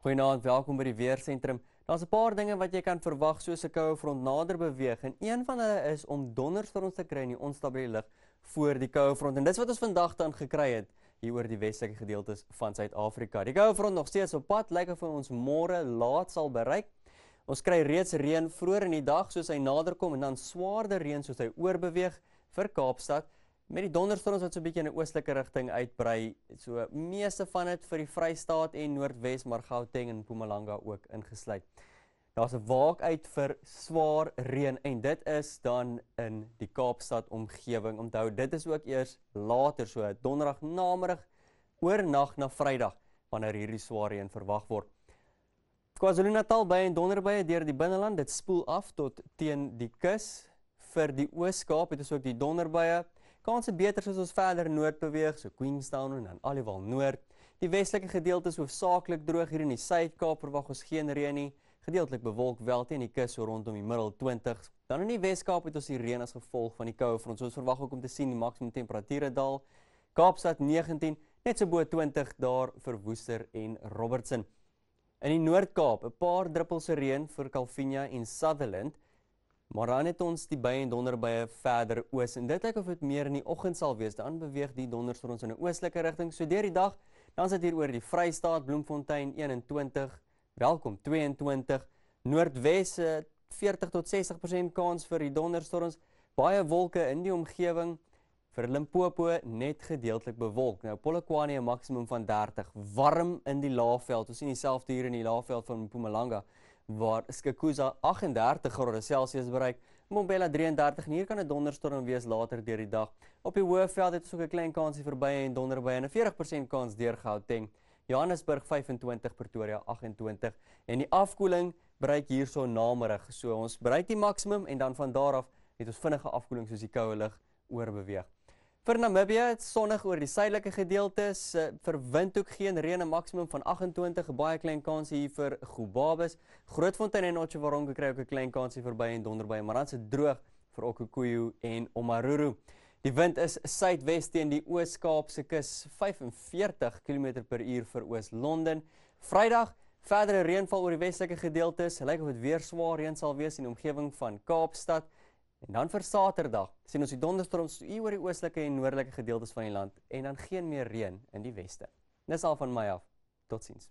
Goeienaand, welkom by die weersentrum. Daar's 'n paar dinge wat jy kan verwag soos 'n koue front nader beweeg en een van hulle is om donderstorms te kry in die onstabiele lug voor die koue front en dis wat ons vandag dan gekry het hier oor die westelike gedeeltes van Suid-Afrika. Die koue front nog steeds op pad, lyk of ons môre laat sal bereik. Ons kry reeds reën vroeër in die dag soos hy naderkom en dan swaarder reën soos hy oorbeweeg vir Kaapstad. Met die donderstorms wat so 'n bietjie in 'n oostelike rigting uitbrei, so meeste van dit vir die Vrystaat en Noordwes, maar Gauteng en Mpumalanga ook ingesluit. Daar's 'n waak uit vir swaar reën en dit is dan in die Kaapstad omgewing. Onthou, dit is ook eers later so donderdag namiddag oornag na Vrydag wanneer hierdie swaar reën verwag word. KwaZulu-Natal baie en donderbuie deur die binneland, dit spoel af tot teen die kus. Vir die Oos-Kaap het ons ook die donderbuie kanse beter as ons verder noord beweeg, so Queenstown en dan aliewal noord. Die westelike gedeeltes hoofsaaklik droog hier in die Suid-Kaap, verwag ons geen reën nie. Gedeeltelik bewolk wel teen die kus so rondom die middel 20s. Dan in die Wes-Kaap het ons die reën as gevolg van die koue front. Ons verwag ook om te sien die maksimum temperature daal. Kaapstad 19, net so bo 20 daar vir Woester en Robertson. In die Noord-Kaap, 'n paar druppels reën vir Calvinia en Sutherland. Maar dan het ons die baie en donder baie verder oos en dit ek of dit meer in die oggend sal wees. Dan beweeg die donders vir ons in 'n oostelike rigting. So deur die dag, dan sit hier oor die Vrystaat, Bloemfontein 21, welkom 22, Noordwes 40 eh, tot 60% kans vir die donderstorms. Baie wolke in die omgewing. Vir Limpopo net gedeeltelik bewolk. Nou Polokwane 'n maksimum van 30. Warm in die Laagveld. Ons sien dieselfde hier in die Laagveld van Mpumalanga waar Skakuza 38 grade Celsius bereik. Mbombela 33 en hier kan 'n donderstorm wees later deur die dag. Op die Hoëveld het ons ook 'n klein kansie verby en donderbuie en 'n 40% kans deur Gauteng. Johannesburg 25, Pretoria 28 en die afkoeling bereik hierso namiddag. So ons bereik die maksimum en dan van daar af het ons vinnige afkoeling soos die koue lug oorbeweeg. Vir Namibië, sonnig oor die suidelike gedeeltes, eh, vir wind ook geen reën en maksimum van 28, baie klein kans hier vir Gobabis. Grootfontein en Otjiwaronge kry ook 'n klein kans hier verby en Donderbaai, maar dan se droog vir Okokoyo en Omaruru. Die wind is suidwes teen die Oos-Kaapse kus 45 km/h vir Oos-London. Vrydag verdere reënval oor die westelike gedeeltes, lyk of dit weer swaar reën sal wees in die omgewing van Kaapstad. En dan vir Saterdag sien ons die donderstorms toe oor die oostelike en noordelike gedeeltes van die land en dan geen meer reën in die weste. Dis al van my af. Totsiens.